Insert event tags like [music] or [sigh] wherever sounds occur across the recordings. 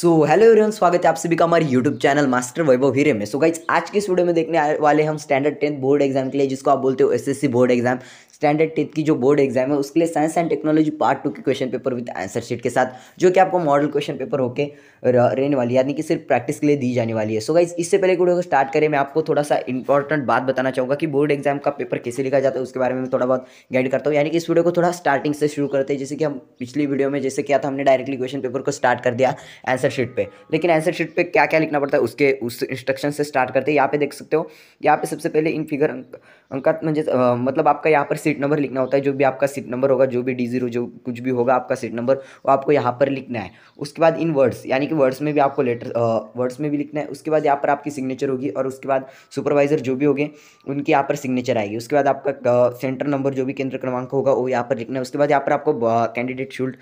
So hello everyone स्वागत है आप सभी का हमारे यूट्यूब चैनल मास्टर वैभव हीरे में सो so, गाइज आज की वीडियो में देखने वाले हम स्टैंडर्ड टेंथ बोर्ड एग्जाम के लिए जिसको आप बोलते हो एसएससी बोर्ड एग्जाम स्टैंडर्ड टेथ की जो बोर्ड एग्जाम है उसके लिए science and technology part two के question paper with answer sheet के साथ जो कि आपको मॉडल क्वेश्चन पेपर होकर रहने वाली यानी कि सिर्फ प्रैक्टिस के लिए दी जाने वाली है सो गाइज इससे पहले वीडियो को स्टार्ट करें मैं आपको थोड़ा सा इंपॉर्टेंट बात बताना चाहूँगा कि बोर्ड एग्जाम का पेपर कैसे लिखा जाता है उसके बारे में थोड़ा बहुत गाइड करता हूँ यानी कि इस वीडियो को थोड़ा स्टार्टिंग से शुरू करते हैं जैसे कि हम पिछली वीडियो में जैसे किया था हमने डायरेक्टली क्वेश्चन पेपर को स्टार्ट कर दिया आंसर शीट पर लेकिन आंसर शीट पर क्या क्या लिखना पड़ता है उसके उस इंस्ट्रक्शन से स्टार्ट करते हैं यहाँ पे देख सकते हो यहाँ पे सबसे पहले इन फिगर अंक अंकात्मक मतलब आपका यहाँ पर सीट नंबर लिखना होता है जो भी आपका सीट नंबर होगा जो भी डी जीरो जो कुछ भी होगा आपका सीट नंबर वो आपको यहाँ पर लिखना है उसके बाद इन वर्ड्स यानी कि वर्ड्स में भी आपको लेटर वर्ड्स में भी लिखना है उसके बाद यहाँ पर आपकी सिग्नेचर होगी और उसके बाद सुपरवाइजर जो भी होंगे उनकी यहाँ पर सिग्नेचर आएगी उसके बाद आपका सेंटर नंबर जो भी केंद्र क्रमांक होगा वो यहाँ पर लिखना है उसके बाद यहाँ पर आपको candidate should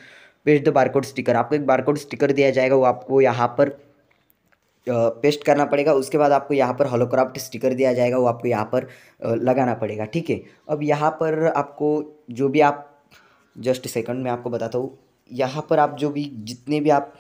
paste the barcode sticker आपको एक बारकोड स्टिकर दिया जाएगा वो आपको यहाँ पर पेस्ट करना पड़ेगा उसके बाद आपको यहाँ पर हॉलोक्राफ्ट स्टिकर दिया जाएगा वो आपको यहाँ पर लगाना पड़ेगा ठीक है अब यहाँ पर आपको जो भी आप जस्ट सेकंड में आपको बताता हूँ यहाँ पर आप जो भी जितने भी आप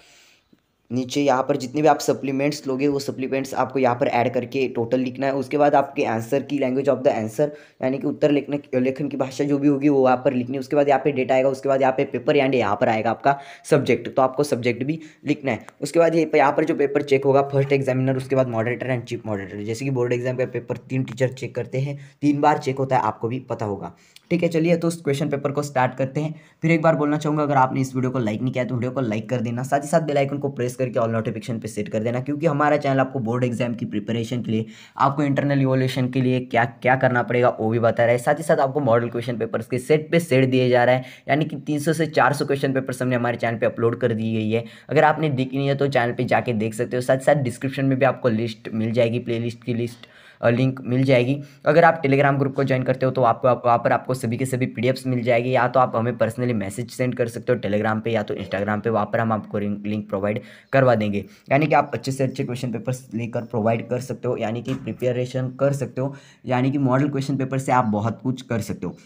नीचे यहाँ पर जितने भी आप सप्लीमेंट्स लोगे वो सप्लीमेंट्स आपको यहाँ पर ऐड करके टोटल लिखना है उसके बाद आपके आंसर की लैंग्वेज ऑफ द आंसर यानी कि उत्तर लिखने लेखन की भाषा जो भी होगी वो यहाँ पर लिखनी है उसके बाद यहाँ पे डेटा आएगा उसके बाद यहाँ पे पेपर एंड यहाँ पर आएगा आपका सब्जेक्ट तो आपको सब्जेक्ट भी लिखना है उसके बाद ये यहाँ पर जो पेपर चेक होगा फर्स्ट एग्जामिनर उसके बाद मॉडरेटर एंड चीफ मॉडरेटर जैसे कि बोर्ड एग्जाम का पेपर तीन टीचर चेक करते हैं तीन बार चेक होता है आपको भी पता होगा ठीक है चलिए तो उस क्वेश्चन पेपर को स्टार्ट करते हैं फिर एक बार बोलना चाहूँगा अगर आपने इस वीडियो को लाइक नहीं किया तो वीडियो को लाइक कर देना साथ ही साथ बेल आइकन को प्रेस करके ऑल नोटिफिकेशन पे सेट कर देना क्योंकि हमारा चैनल आपको बोर्ड एग्जाम की प्रिपरेशन के लिए आपको इंटरनल इवोल्यूशन के लिए क्या क्या करना पड़ेगा वो भी बता रहा है साथ ही साथ आपको मॉडल क्वेश्चन पेपर्स के सेट पर सेट दिए जा रहा है यानी कि तीन से चार क्वेश्चन पेपर हमने हमारे चैनल पर अपलोड कर दी गई है अगर आपने देखी नहीं है तो चैनल पर जाके देख सकते हो साथ ही साथ डिस्क्रिप्शन में भी आपको लिस्ट मिल जाएगी प्ले की लिस्ट लिंक मिल जाएगी अगर आप टेलीग्राम ग्रुप को ज्वाइन करते हो तो आपको वहाँ पर आपको सभी के सभी पी मिल जाएगी या तो आप हमें पर्सनली मैसेज सेंड कर सकते हो टेलीग्राम पर या तो इंस्टाग्राम पर वहाँ पर हम आपको लिंक प्रोवाइड करवा देंगे यानी कि आप अच्छे से अच्छे क्वेश्चन पेपर्स लेकर प्रोवाइड कर सकते हो यानी कि प्रिपेरेशन कर सकते हो यानी कि मॉडल क्वेश्चन पेपर से आप बहुत कुछ कर सकते हो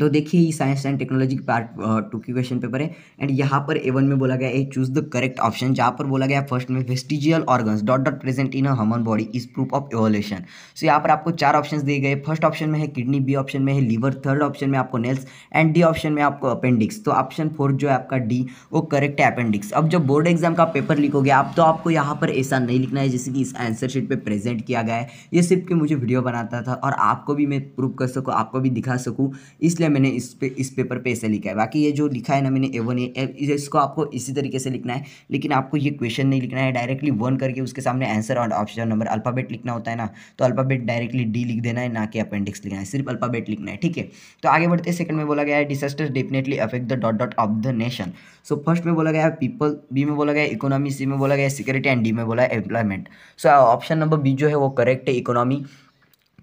तो देखिए ये साइंस एंड टेक्नोलॉजी की पार्ट टू की क्वेश्चन पेपर है एंड यहाँ पर एवन में बोला गया है चूज द करेक्ट ऑप्शन जहाँ पर बोला गया फर्स्ट में vestigial organs dot dot present in a human body is proof of evolution so यहाँ पर आपको चार ऑप्शन दिए गए फर्स्ट ऑप्शन में है किडनी बी ऑप्शन में है लीवर थर्ड ऑप्शन में आपको नेल्स एंड डी ऑप्शन में आपको अपेंडिक्स तो ऑप्शन फोर्थ जो है आपका डी वो करेक्ट है अपेंडिक्स अब जब बोर्ड एग्जाम का पेपर लिखोगे आप तो आपको यहाँ पर ऐसा नहीं लिखना है जैसे कि इस आंसर शीट पर प्रेजेंट किया गया है ये सिर्फ कि मुझे वीडियो बनाता था और आपको भी मैं प्रूव कर सकूँ आपको भी दिखा सकूँ इस इसलिए मैंने इस पे इस पेपर पे ऐसे लिखा है बाकी ये जो लिखा है ना मैंने ए वन ए इसको आपको इसी तरीके से लिखना है लेकिन आपको ये क्वेश्चन नहीं लिखना है डायरेक्टली वन करके उसके सामने आंसर और ऑप्शन नंबर अल्फ़ाबेट लिखना होता है ना तो अल्फ़ाबेट डायरेक्टली डी लिख देना है ना कि अपेंडिक्स लिखना है सिर्फ अल्फ़ाबेट लिखना है ठीक है तो आगे बढ़ते सेकंड में बोला गया है disaster definitely affect the dot dot of the nation so first में बोला गया है पीपल बी में बोला गया इकोनॉमी सी में बोला गया सिक्योरिटी एंड डी में बोला है employment so option number B जो है वो करेक्ट है इकोनॉमी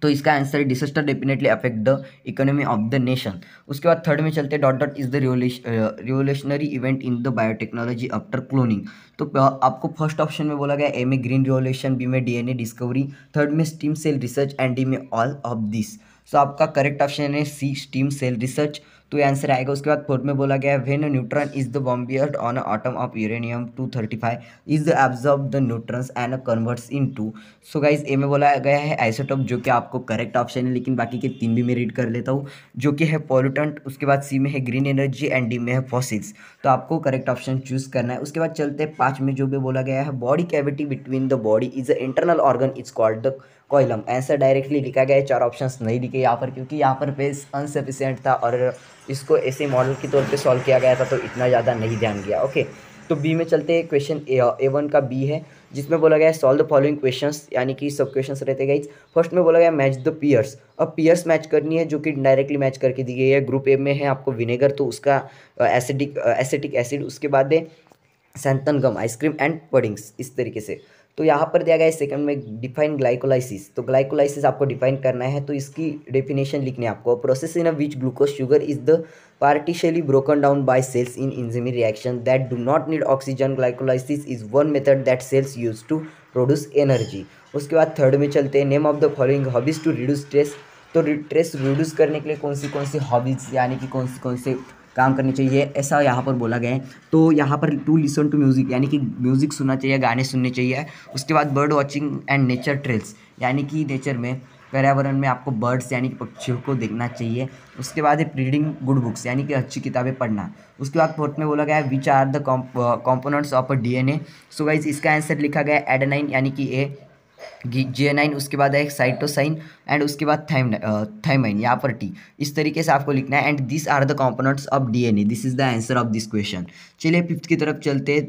तो इसका answer disaster definitely affect the economy of the nation उसके बाद थर्ड में चलते हैं dot dot is the revolutionary event in the biotechnology after cloning तो uh, आपको फर्स्ट ऑप्शन में बोला गया ए में ग्रीन रिवोल्यूशन बी में डीएनए डिस्कवरी थर्ड में stem cell research and D में ऑल ऑफ दिस सो आपका करेक्ट ऑप्शन है सी स्टीम सेल रिसर्च तो ये आंसर आएगा उसके बाद फोर्थ में बोला गया when neutron is the bombarded on atom of uranium two thirty five is the absorb the neutrons and converts into so guys A में बोला गया है आइसोटॉप जो कि आपको करेक्ट ऑप्शन है लेकिन बाकी के तीन भी मैं रीड कर लेता हूँ जो कि है पॉल्यूटेंट उसके बाद सी में है ग्रीन एनर्जी एंड डी में है फॉसिल्स तो आपको करेक्ट ऑप्शन चूज करना है उसके बाद चलते हैं पाँच में जो भी बोला गया है body cavity between the body is a internal organ is called the coelom answer directly लिखा गया है चार ऑप्शंस नहीं लिखे यहाँ पर क्योंकि यहाँ पर बेस अनसफिशेंट था और इसको ऐसे मॉडल के तौर पे सॉल्व किया गया था तो इतना ज़्यादा नहीं ध्यान गया ओके तो बी में चलते हैं क्वेश्चन ए वन का बी है जिसमें बोला गया है सॉल्व द फॉलोइंग क्वेश्चन यानी कि सब क्वेश्चन रहते गए फर्स्ट में बोला गया मैच द पियर्स अब पियर्स मैच करनी है जो कि डायरेक्टली मैच करके दी गई है ग्रुप ए में है आपको विनेगर तो उसका एसिडिक एसिटिक एसिड उसके बाद है गम आइसक्रीम एंड पडिंग्स इस तरीके से तो यहाँ पर दिया गया है सेकंड में डिफाइन ग्लाइकोलाइसिस तो ग्लाइकोलाइसिस आपको डिफाइन करना है तो इसकी डेफिनेशन लिखनी है आपको process in a which glucose sugar is the partially broken down by cells in enzyme reaction that do not need oxygen glycolysis is one method that cells use to produce energy उसके बाद third में चलते हैं name of the following hobbies to reduce stress तो stress reduce करने के लिए कौन सी कौन सी हॉबीज यानी कि कौन सी कौन से काम करनी चाहिए ऐसा यहाँ पर बोला गया है तो यहाँ पर टू लिसन टू म्यूज़िक यानी कि म्यूज़िक सुनना चाहिए गाने सुनने चाहिए उसके बाद bird watching and nature trails यानी कि नेचर में पर्यावरण में आपको बर्ड्स यानी कि पक्षियों को देखना चाहिए उसके बाद है रीडिंग गुड बुक्स यानी कि अच्छी किताबें पढ़ना उसके बाद फोर्थ में बोला गया है which are the components of D N A so guys इसका आंसर लिखा गया एडनाइन यानी कि ए जे नाइन उसके बाद है साइटोसाइन एंड उसके बाद थाइम थाइमाइन यहाँ पर टी इस तरीके से आपको लिखना है and this are the components of DNA this is the answer of this question चलिए फिफ्थ की तरफ चलते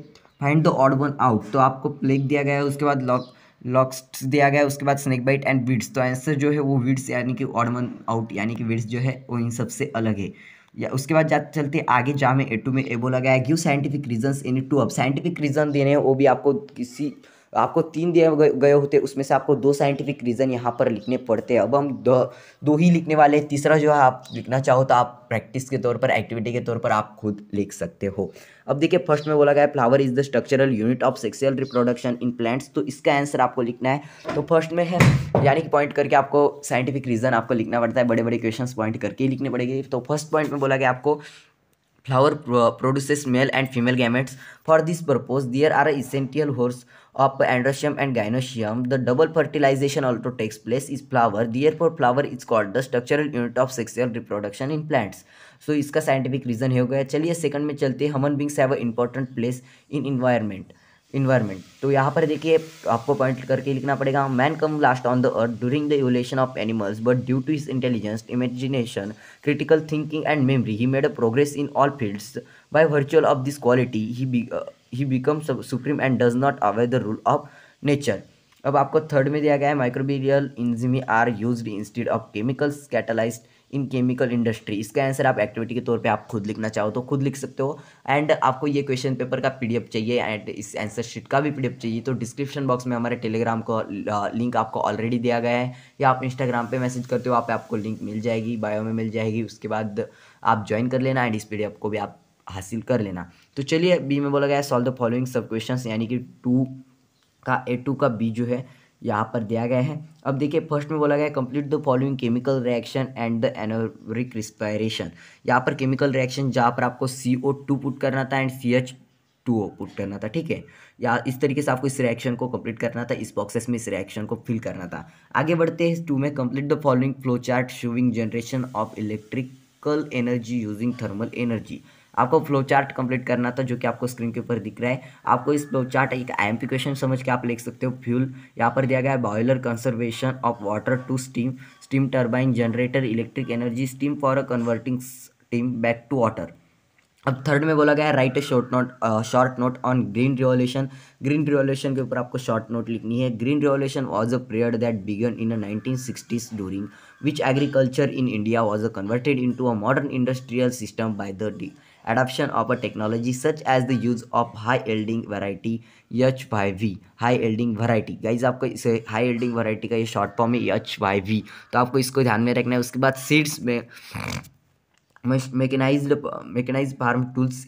find the odd one out तो आपको प्लेग दिया गया है उसके बाद लॉक लॉक्स दिया गया उसके बाद स्नैक बाइट एंड वीड्स तो आंसर जो है वो विड्स यानी कि ऑड वन आउट यानी कि वीड्स जो है वो इन सबसे अलग है या उसके बाद जाते चलते आगे जहाँ में ए टू में ए बोला गया है give scientific reason in two अब साइंटिफिक रीजन देने हैं वो भी आपको किसी आपको तीन दिए गए होते उसमें से आपको दो साइंटिफिक रीज़न यहाँ पर लिखने पड़ते हैं अब हम दो दो ही लिखने वाले हैं तीसरा जो है आप लिखना चाहो तो आप प्रैक्टिस के तौर पर एक्टिविटी के तौर पर आप खुद लिख सकते हो अब देखिए फर्स्ट में बोला गया flower is the structural unit of sexual reproduction in plants तो इसका आंसर आपको लिखना है तो फर्स्ट में है यानी कि पॉइंट करके आपको साइंटिफिक रीज़न आपको लिखना पड़ता है बड़े बड़े क्वेश्चन पॉइंट करके ही लिखने पड़ेंगे तो फर्स्ट पॉइंट में बोला गया आपको flower produces male and female gametes for this purpose there are essential whorls of androsium and gynosium, the double fertilization also takes place is flower. Therefore, flower is called the structural unit of sexual reproduction in plants. So so, इसका scientific reason हो गया चलिए second में चलते हैं human beings have a important place in environment environment तो यहाँ पर देखिए आपको पॉइंट करके लिखना पड़ेगा man come last on the earth during the evolution of animals but due to his intelligence imagination critical thinking and memory he made a progress in all fields by virtual of this quality he become supreme and does not obey the rule of nature अब आपको third में दिया गया है microbial enzymes are used instead of chemicals catalysed in chemical industry इसका answer आप activity के तौर पे आप खुद लिखना चाहो तो खुद लिख सकते हो एंड आपको ये क्वेश्चन पेपर का पीडीएफ चाहिए एंड इस आंसर शीट का भी पीडीएफ चाहिए तो डिस्क्रिप्शन बॉक्स में हमारे टेलीग्राम को लिंक आपको ऑलरेडी दिया गया है या आप इंस्टाग्राम पर मैसेज करते हो आप आपको लिंक मिल जाएगी बायो में मिल जाएगी उसके बाद आप ज्वाइन कर लेना एंड इस पी को भी आप हासिल कर लेना तो चलिए बी में बोला गया solve the following sub question यानी कि टू का ए टू का बी जो है यहाँ पर दिया गया है अब देखिए फर्स्ट में बोला गया है complete the following chemical reaction and the anaerobic respiration यहाँ पर केमिकल रिएक्शन जहाँ पर आपको सी ओ टू पुट करना था and C H two O put करना था ठीक है या इस तरीके से आपको इस रिएक्शन को कंप्लीट करना था इस बॉक्सेस में इस रिएक्शन को फिल करना था आगे बढ़ते हैं टू में complete the following flow chart showing generation of electrical energy using thermal energy आपको फ्लो चार्ट कंप्लीट करना था जो कि आपको स्क्रीन के ऊपर दिख रहा है आपको इस फ्लो चार्ट एक आई क्वेश्चन समझ के आप लिख सकते हो फ्यूल यहाँ पर दिया गया है boiler conservation of water to steam steam turbine generator electric energy steam for a converting steam back to water अब थर्ड में बोला गया है write a short note short note on green revolution green revolution के ऊपर आपको short note लिखनी है green revolution was a period that began in nineteen sixties during which agriculture in India was a converted into a modern industrial system by the the adoption of a technology such as the use of high yielding variety H Y V high yielding variety guys आपको इसे high yielding variety का ये short form है H Y V तो आपको इसको ध्यान में रखना है उसके बाद सीड्स में mechanise mechanise farm tools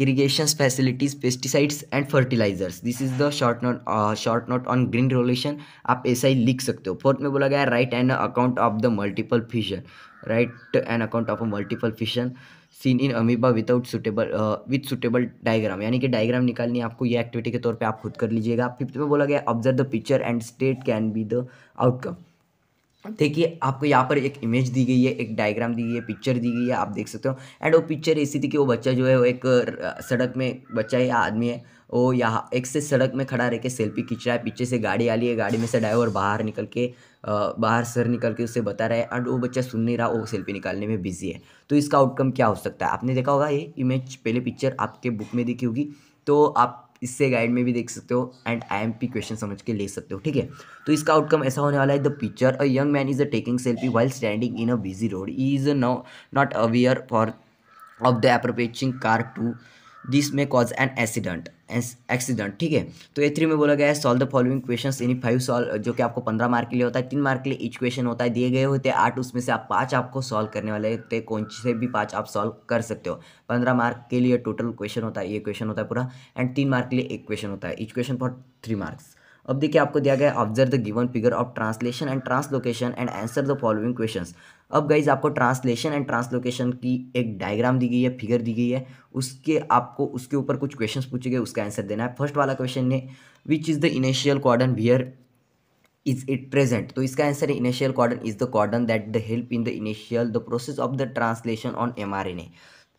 irrigation facilities pesticides and fertilisers this is the short note short note on green revolution आप ऐसा ही लिख सकते हो फोर्थ में बोला गया write and account of the multiple fission write and account of a multiple fission seen in amoeba without suitable with suitable diagram यानी कि डायग्राम निकालनी आपको ये एक्टिविटी के तौर पे आप खुद कर लीजिएगा फिफ्थ में बोला गया observe the picture and state can be the outcome देखिए आपको यहाँ पर एक इमेज दी गई है एक डायग्राम दी गई है पिक्चर दी गई है आप देख सकते हो एंड वो पिक्चर ऐसी थी कि वो बच्चा जो है वो एक uh, सड़क में बच्चा है या आदमी है वो यहाँ एक से सड़क में खड़ा रह के सेल्फी खींच रहा है पीछे से गाड़ी आ रही है गाड़ी में से ड्राइवर बाहर निकल के बाहर सर निकल के उसे बता रहा है एंड वो बच्चा सुन नहीं रहा वो सेल्फी निकालने में बिजी है तो इसका आउटकम क्या हो सकता है आपने देखा होगा ये इमेज पहले पिक्चर आपके बुक में देखी होगी तो आप इससे गाइड में भी देख सकते हो and I M P question समझ के ले सकते हो ठीक है तो इसका आउटकम ऐसा होने वाला है the picture a young man is a taking selfie while standing in a busy road he is no not aware for of the appropriating car to this may cause an accident accident ठीक है तो A three में बोला गया है solve the following question in five solve जो कि आपको पंद्रह मार्क के लिए होता है तीन मार्क के लिए इच क्वेश्चन होता है दिए गए होते हैं आठ उसमें से आप पाँच आपको सॉल्व करने वाले होते कौन से भी पाँच आप सॉल्व कर सकते हो पंद्रह मार्क के लिए टोटल क्वेश्चन होता है ये क्वेश्चन होता है पूरा एंड तीन मार्क के लिए एक क्वेश्चन होता है each question for three marks अब देखिए आपको दिया गया observe the given figure of translation and translocation and answer the following question अब गाइज आपको ट्रांसलेशन एंड ट्रांसलोकेशन की एक डायग्राम दी गई है फिगर दी गई है उसके आपको उसके ऊपर कुछ क्वेश्चंस पूछे गए उसका आंसर देना है फर्स्ट वाला क्वेश्चन है which is the initial codon where is it present तो इसका आंसर है initial codon is the codon that the help in the initial the process of the translation on M R N A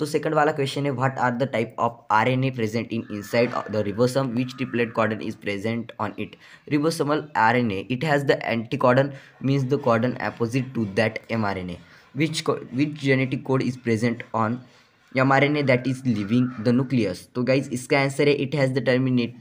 तो second वाला question है what are the type of RNA present in inside the ribosome which triplet codon is present on it ribosomal RNA it has the anticodon means the कॉर्डन opposite to that mRNA which which genetic code is present on M R N A that is living the nucleus तो guys इसका answer है it has the terminate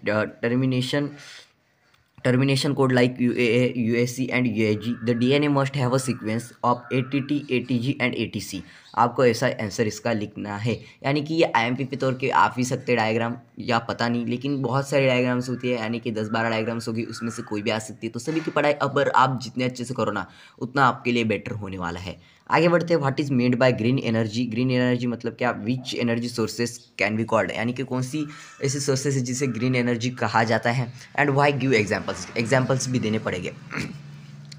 termination D N A must have a sequence of A T T A T G and A T C आपको ऐसा answer इसका लिखना है यानी कि ये आई पे तौर के आप ही सकते डायग्राम या पता नहीं लेकिन बहुत सारे डायग्राम्स होती है यानी कि दस बारह डायग्राम्स होगी उसमें से कोई भी आ सकती है तो सभी की पढ़ाई अब आप जितने अच्छे से करो ना उतना आपके लिए बेटर होने वाला है आगे बढ़ते हैं what is made by green energy green energy मतलब क्या which energy sources can be called यानी कि कौन सी ऐसे सोर्सेस है जिसे ग्रीन एनर्जी कहा जाता है and why give examples examples भी देने पड़ेंगे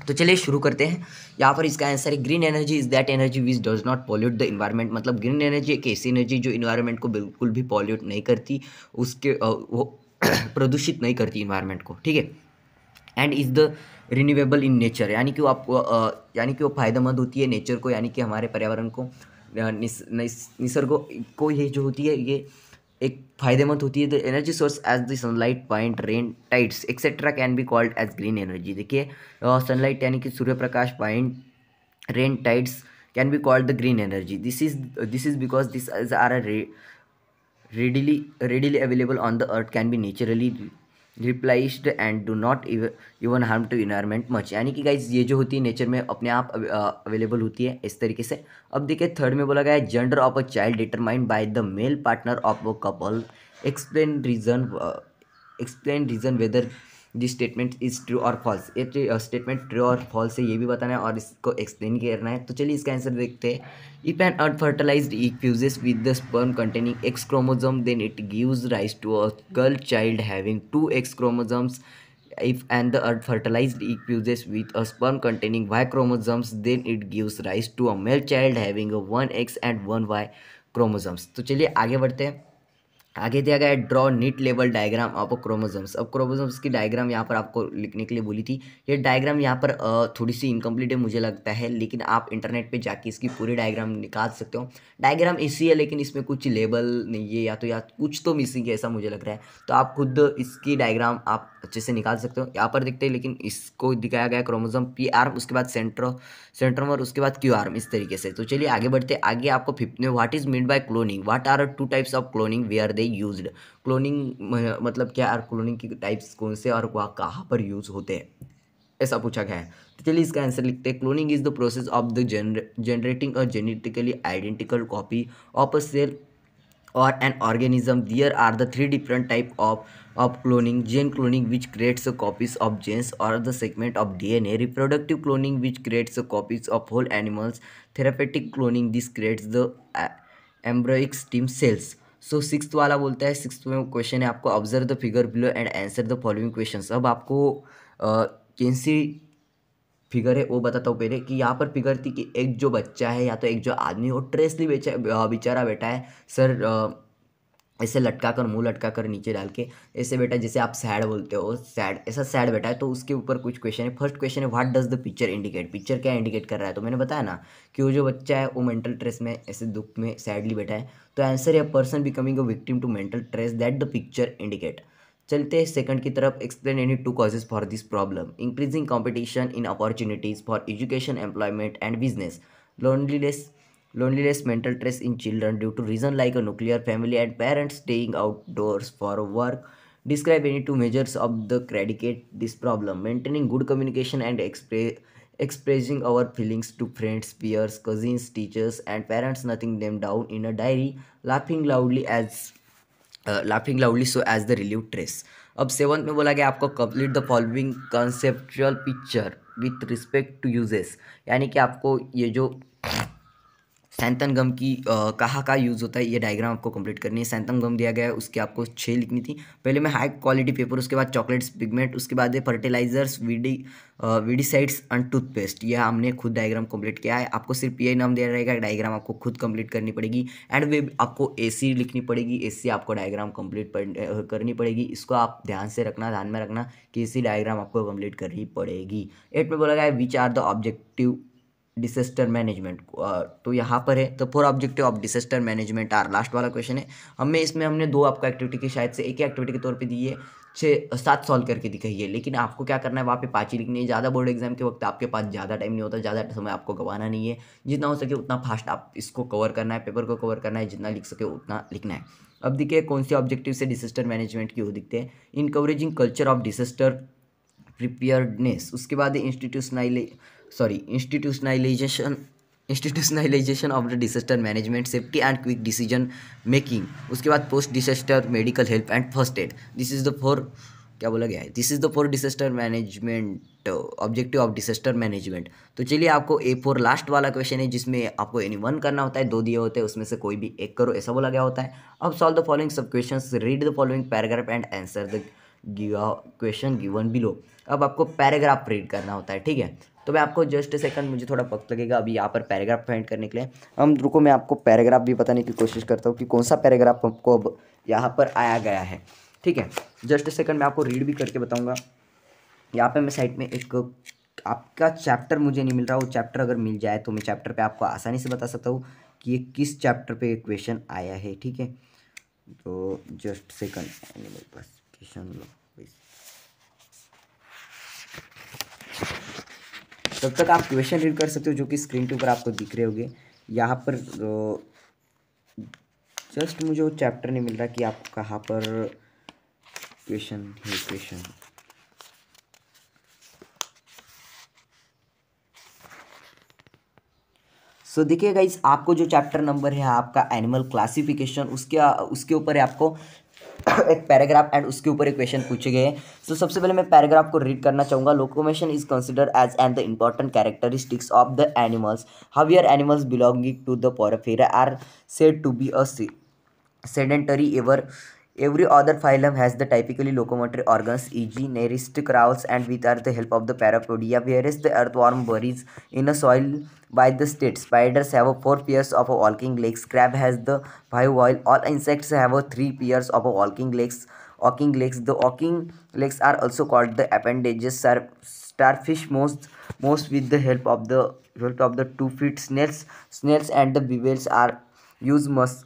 तो चलिए शुरू करते हैं यहाँ पर इसका आंसर है green energy is that energy which does not pollute the environment मतलब ग्रीन एनर्जी एक ऐसी एनर्जी जो इन्वायरमेंट को बिल्कुल भी पॉल्यूट नहीं करती उसके वो [coughs] प्रदूषित नहीं करती इन्वायरमेंट को ठीक है and is the renewable in nature यानी कि वो आपको यानी कि वो फ़ायदेमंद होती है नेचर को यानी कि हमारे पर्यावरण को निसर्गो को ये जो होती है ये एक फायदेमंद होती है the energy source as the sunlight point rain tides etcetera can be called as green energy देखिए सनलाइट यानी कि सूर्य प्रकाश point rain tides can be called the green energy this is this is because this is are a readily readily available on the earth can be naturally replaced and do not even harm to environment much यानी कि guys ये जो होती है nature में अपने आप available होती है इस तरीके से अब देखिए थर्ड में बोला गया है gender of a child determined by the male partner of a couple explain reason explain reason whether this statement is true और फॉल्स ये स्टेटमेंट ट्रू और फॉल्स है ये भी बताना है और इसको एक्सप्लेन करना है तो चलिए इसका आंसर देखते हैं इफ एन अनफर्टिलाइज इक्यूजेस with the sperm containing X chromosome then it gives rise to a girl child having two X chromosomes if and the fertilized infuses with a sperm containing y chromosomes then it gives rise to a male child having a and and Y chromosomes तो चलिए आगे बढ़ते हैं आगे दिया गया है draw neat level diagram of chromosomes अब क्रोमोजोम्स की डायग्राम यहाँ पर आपको लिखने के लिए बोली थी ये डायग्राम यहाँ पर थोड़ी सी इनकम्प्लीट है मुझे लगता है लेकिन आप इंटरनेट पे जाके इसकी पूरी डायग्राम निकाल सकते हो डायग्राम इसी है लेकिन इसमें कुछ लेबल नहीं है या तो या कुछ तो मिसिंग है ऐसा मुझे लग रहा है तो आप खुद इसकी डायग्राम आप अच्छे से निकाल सकते हो यहाँ पर देखते हैं लेकिन इसको दिखाया गया क्रोमोजोम पी आर्म उसके बाद सेंट्रो सेंट्रम और उसके बाद क्यू आर्म इस तरीके से तो चलिए आगे बढ़ते आगे आपको फिफ्थ में what is mean by cloning what are two types of cloning way are they use cloning मतलब क्या आर क्लोनिंग की टाइप्स कौन से और वह कहाँ पर यूज होते हैं ऐसा पूछा गया है तो चलिए इसका आंसर लिखते हैं cloning is the process of the generating a genetically identical copy of a cell और an organism there are the three different type of of cloning gene cloning which creates a copies of genes और the segment of DNA reproductive cloning which creates a copies of whole animals therapeutic cloning this creates the embryonic stem cells so so, six वाला बोलता है six में question है आपको observe the figure below and answer the following question अब आपको कौन सी figure है वो बताता हूँ पहले कि यहाँ पर फिगर थी कि एक जो बच्चा है या तो एक जो आदमी हो ट्रेसली बेचा बेचारा बैठा है सर आ, ऐसे लटका कर मुँह लटका कर नीचे डाल के ऐसे बेटा जैसे आप सैड बोलते हो सैड ऐसा सैड बेटा है तो उसके ऊपर कुछ क्वेश्चन है फर्स्ट क्वेश्चन है what does the picture indicate picture क्या इंडिकेट कर रहा है तो मैंने बताया ना कि वो जो बच्चा है वो मेंटल ट्रेस में ऐसे दुख में सैडली बैठा है तो आंसर है person becoming a victim to mental stress that the picture indicate चलते हैं सेकंड की तरफ explain any two causes for this problem increasing competition in opportunities for education employment and business loneliness loneliness mental stress in children due to reason like a nuclear family and parents staying outdoors for work describe any two measures of the predicate this problem maintaining good communication and expre expressing our feelings to friends peers cousins teachers and parents noting them down in a diary laughing loudly as laughing loudly so as the relieve stress अब seventh में बोला गया आपको complete the following conceptual picture with respect to uses यानी कि आपको ये जो सैंतन गम की कहाँ का यूज़ होता है ये डायग्राम आपको कंप्लीट करनी है सैंतन गम दिया गया है उसकी आपको छः लिखनी थी पहले मैं हाई क्वालिटी पेपर उसके बाद चॉकलेट्स पिगमेंट उसके बाद ये फर्टिलाइजर्स वीडी वीडिसाइड्स एंड टूथपेस्ट यह हमने खुद डायग्राम कंप्लीट किया है आपको सिर्फ ये नाम दिया रहेगा डायग्राम आपको खुद कंप्लीट करनी पड़ेगी एंड वे आपको ए लिखनी पड़ेगी ए आपको डायग्राम कंप्लीट करनी पड़ेगी इसको आप ध्यान से रखना ध्यान में रखना कि इसी डायग्राम आपको कंप्लीट करनी पड़ेगी एट में बोला गया है which are the objective disaster management uh, तो यहाँ पर है तो four objective of disaster management are last वाला क्वेश्चन है हमें इसमें हमने दो आपको एक्टिविटी की शायद से एक ही एक्टिविटी के तौर पे दी है छः सात सॉल्व करके दिखाई है लेकिन आपको क्या करना है वहाँ पे पाँच ही लिखनी है ज़्यादा बोर्ड एग्जाम के वक्त आपके पास ज़्यादा टाइम नहीं होता ज़्यादा समय आपको गंवाना नहीं है जितना हो सके उतना फास्ट आप इसको कवर करना है पेपर को कवर करना है जितना लिख सके उतना लिखना है अब देखिए कौन से ऑब्जेक्टिव से डिसेस्टर मैनेजमेंट की हो दिखते हैं encouraging culture of disaster preparedness उसके बाद institutionalise sorry institutionalisation institutionalisation of the disaster management safety and quick decision making उसके बाद post disaster medical help and first aid this is the four क्या बोला गया है this is the four disaster management objective of disaster management तो चलिए आपको A four last वाला क्वेश्चन है जिसमें आपको एनी वन करना होता है दो दिए होते हैं उसमें से कोई भी एक करो ऐसा बोला गया होता है अब solve the following sub question read the following paragraph and answer the question given below अब आपको पैराग्राफ रीड करना होता है ठीक है तो मैं आपको जस्ट सेकंड मुझे थोड़ा वक्त लगेगा अभी यहाँ पर पैराग्राफ फाइंड करने के लिए हम रुको मैं आपको पैराग्राफ भी बताने की कोशिश करता हूँ कि कौन सा पैराग्राफ आपको अब यहाँ पर आया गया है ठीक है जस्ट सेकंड मैं आपको रीड भी करके बताऊँगा यहाँ पे मैं साइड में एक आपका चैप्टर मुझे नहीं मिल रहा वो चैप्टर अगर मिल जाए तो मैं चैप्टर पर आपको आसानी से बता सकता हूँ कि ये किस चैप्टर पर क्वेश्चन आया है ठीक है तो जस्ट सेकंड बस दशमलव तब तक आप क्वेश्चन रीड कर सकते हो जो कि स्क्रीन के ऊपर आपको दिख रहे होंगे यहाँ पर जस्ट मुझे वो चैप्टर नहीं मिल रहा कि आप कहाँ पर क्वेश्चन है क्वेश्चन सो so, देखिए गाइज आपको जो चैप्टर नंबर है आपका एनिमल क्लासिफिकेशन उसके उसके ऊपर है आपको एक पैराग्राफ एंड उसके ऊपर एक क्वेश्चन पूछे गए हैं सो सबसे पहले मैं पैराग्राफ को रीड करना चाहूँगा locomotion is consider as and the important characteristics of the animals however animals belonging to the Porifera are said to be a sedentary ever every other phylum has the typically locomotory organs e.g. neritic crowls and with are the help of the parapodia whereas the earthworm burrows in a soil by the state. Spiders have four pairs of walking legs. Crab has the five while all insects have three pairs of walking legs. Walking legs. The walking legs are also called the appendages. Starfish most most with the help of the help of the two feet snails. Snails and the beetles are use mus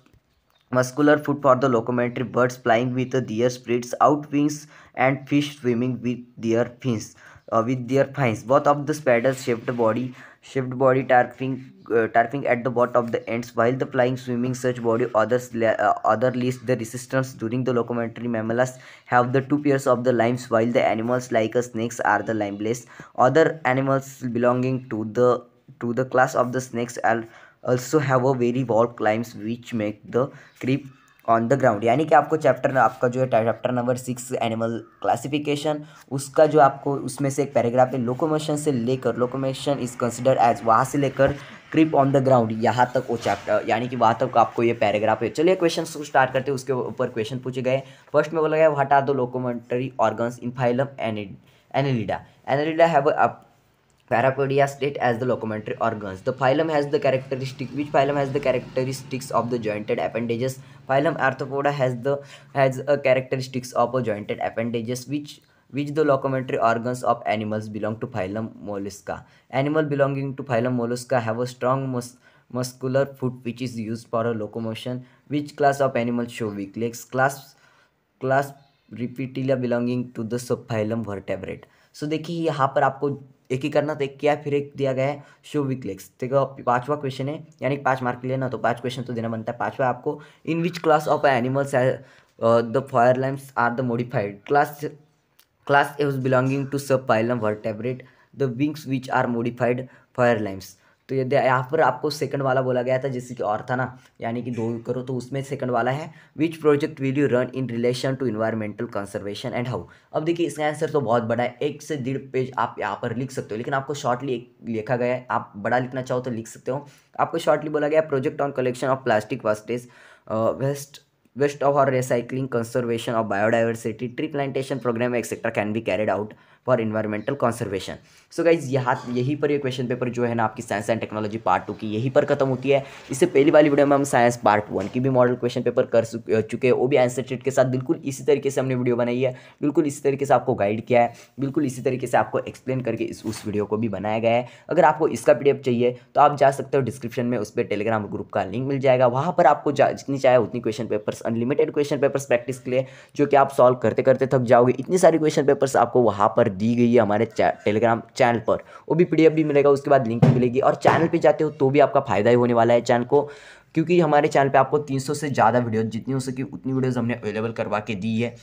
muscular foot for the locomotory birds flying with their spreads out wings and fish swimming with their fins uh, with their fins both of the spiders shaped body Shift body tarping, uh, tarping at the bottom of the ends while the flying swimming search body others uh, other least the resistance during the locomotory mammals have the two pairs of the limbs while the animals like snakes are the limbless other animals belonging to the to the class of the snakes al also have a very wall climbs which make the creep on the ground यानी कि आपको chapter आपका जो है chapter number six animal classification उसका जो आपको उसमें से एक पैराग्राफ है लोकोमोशन से लेकर लोकोमोशन इज़ कंसिडर एज वहाँ से लेकर क्रिप ऑन द ग्राउंड यहाँ तक वो चैप्टर यानी कि वहाँ तक आपको ये पैराग्राफ है चलिए क्वेश्चन स्टार्ट करते हैं उसके ऊपर क्वेश्चन पूछे गए फर्स्ट में बोला गया are the locomotory organs in phylum एनिड Annelida have Parapodia state as the locomotory organs. The phylum has the characteristic which phylum has the characteristics of the jointed appendages. Phylum Arthropoda has the has a characteristics of a jointed appendages which which the locomotory organs of animals belong to phylum Mollusca. Animal belonging to phylum Mollusca have a strong mus muscular foot which is used for a locomotion. Which class of animals show weak legs? Class class Repetilia belonging to the subphylum vertebrate. So so, देखिए यहाँ पर आपको एक ही करना तो एक किया फिर एक दिया गया है शो विकलेक्स है पांचवा क्वेश्चन है यानी पांच मार्क के लिए ना तो पांच क्वेश्चन तो देना बनता है पांचवा आपको in which class of animals the forelimbs are the modified class class belonging to subphylum subphylum the wings which are modified forelimbs तो यदि यहाँ पर आपको सेकंड वाला बोला गया था जैसे कि और था ना यानी कि दो करो तो उसमें सेकंड वाला है which project will you run in relation to environmental conservation and how अब देखिए इसका आंसर तो बहुत बड़ा है एक से डेढ़ पेज आप यहाँ पर लिख सकते हो लेकिन आपको शॉर्टली एक लिखा गया है आप बड़ा लिखना चाहो तो लिख सकते हो आपको शॉर्टली बोला गया project on collection of plastic wastage waste waste of are recycling conservation of biodiversity tree plantation programme etcetera can be carried out for environmental conservation so guys यहाँ यही पर ये क्वेश्चन पेपर जो है ना आपकी science and technology part two की यहीं पर खत्म होती है इससे पहली वाली वीडियो में हम साइंस पार्ट वन की भी मॉडल क्वेश्चन पेपर कर चुके हैं वो भी आंसर शीट के साथ बिल्कुल इसी तरीके से हमने वीडियो बनाई है बिल्कुल इसी तरीके से आपको गाइड किया है बिल्कुल इसी तरीके से आपको एक्सप्लेन करके इस उस वीडियो को भी बनाया गया है अगर आपको इसका पी चाहिए तो आप जा सकते हो डिस्क्रिप्शन में उस पर टेलीग्राम ग्रुप का लिंक मिल जाएगा वहाँ पर आपको जितनी चाहे उतनी question papers unlimited question papers practice के लिए जो कि आप सॉल्व करते करते थक जाओगे इतनी सारी क्वेश्चन पेपर्स आपको वहाँ पर दी गई है हमारे टेलीग्राम चैनल पर वो भी पी भी मिलेगा उसके बाद लिंक मिलेगी और चैनल पर जाते हो तो भी आपका फ़ायदा ही होने वाला है चैनल को क्योंकि हमारे चैनल पे आपको 300 से ज़्यादा वीडियो जितनी हो सके उतनी वीडियोस हमने अवेलेबल करवा के दी है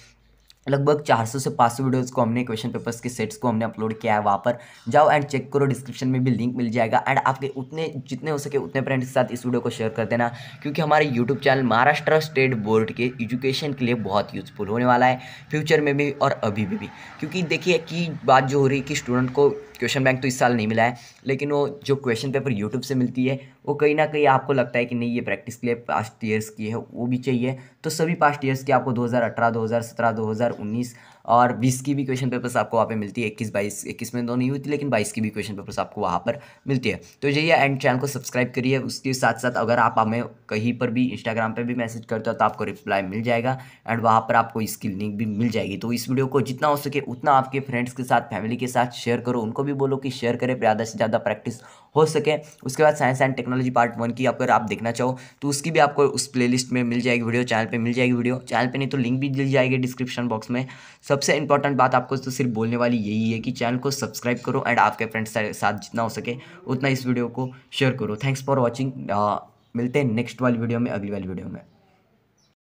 लगभग 400 से 500 वीडियोस को हमने क्वेश्चन पेपर्स के सेट्स को हमने अपलोड किया है वहाँ पर जाओ एंड चेक करो डिस्क्रिप्शन में भी लिंक मिल जाएगा एंड आपके उतने जितने हो सके उतने फ्रेंड्स के साथ इस वीडियो को शेयर कर देना क्योंकि हमारे YouTube channel Maharashtra state board के एजुकेशन के लिए बहुत यूज़फुल होने वाला है फ्यूचर में भी और अभी भी, भी। क्योंकि देखिए की बात जो हो रही है कि स्टूडेंट को क्वेश्चन बैंक तो इस साल नहीं मिला है लेकिन वो जो क्वेश्चन पेपर यूट्यूब से मिलती है वो कहीं ना कहीं आपको लगता है कि नहीं ये प्रैक्टिस के लिए पास्ट ईयर्स की है वो भी चाहिए तो सभी पास्ट ईयर्स की आपको दो हज़ार अठारह दो हज़ार सत्रह दो हज़ार उन्नीस और बीस की भी क्वेश्चन पेपर्स आपको वहाँ पे मिलती है इक्कीस बाईस इक्कीस में तो नहीं होती लेकिन बाईस की भी क्वेश्चन पेपर्स आपको वहाँ पर मिलती है तो जाइए एंड चैनल को सब्सक्राइब करिए उसके साथ साथ अगर आप हमें कहीं पर भी इंस्टाग्राम पर भी मैसेज करते हो तो आपको रिप्लाई मिल जाएगा एंड वहाँ पर आपको इसकी लिंक भी मिल जाएगी तो इस वीडियो को जितना हो सके उतना आपके फ्रेंड्स के साथ फैमिली के साथ शेयर करो उनको भी बोलो कि शेयर करें ज़्यादा से ज़्यादा प्रैक्टिस हो सके उसके बाद science and technology part one की अगर आप देखना चाहो तो उसकी भी आपको उस प्ले में मिल जाएगी वीडियो चैनल पर मिल जाएगी वीडियो चैनल पर नहीं तो लिंक भी मिल जाएगी डिस्क्रिप्शन बॉक्स में सबसे इंपॉर्टेंट बात आपको तो सिर्फ बोलने वाली यही है कि चैनल को सब्सक्राइब करो एंड आपके फ्रेंड्स के साथ जितना हो सके उतना इस वीडियो को शेयर करो थैंक्स फॉर वॉचिंग मिलते हैं नेक्स्ट वाली वीडियो में अगली वाली वीडियो में